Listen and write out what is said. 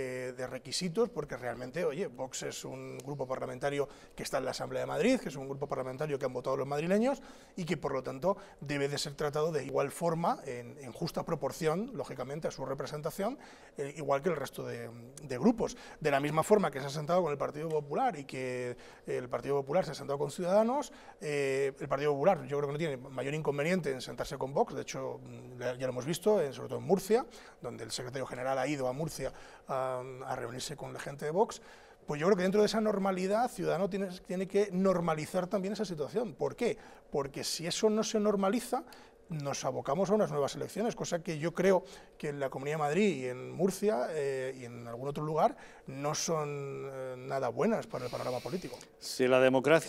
Eh, de requisitos, porque realmente, oye, Vox es un grupo parlamentario que está en la Asamblea de Madrid, que es un grupo parlamentario que han votado los madrileños y que, por lo tanto, debe de ser tratado de igual forma, en, justa proporción, lógicamente, a su representación, eh, igual que el resto de, grupos. De la misma forma que se ha sentado con el Partido Popular y que el Partido Popular se ha sentado con Ciudadanos, eh, el Partido Popular yo creo que no tiene mayor inconveniente en sentarse con Vox, de hecho, mm, ya lo hemos visto, sobre todo en Murcia, donde el secretario general ha ido a Murcia a a, reunirse con la gente de Vox, pues yo creo que dentro de esa normalidad, Ciudadano tiene, tiene, que normalizar también esa situación. ¿Por qué? Porque si eso no se normaliza, nos abocamos a unas nuevas elecciones, cosa que yo creo que en la Comunidad de Madrid y en Murcia eh, y en algún otro lugar no son eh, nada buenas para el panorama político. Si la democracia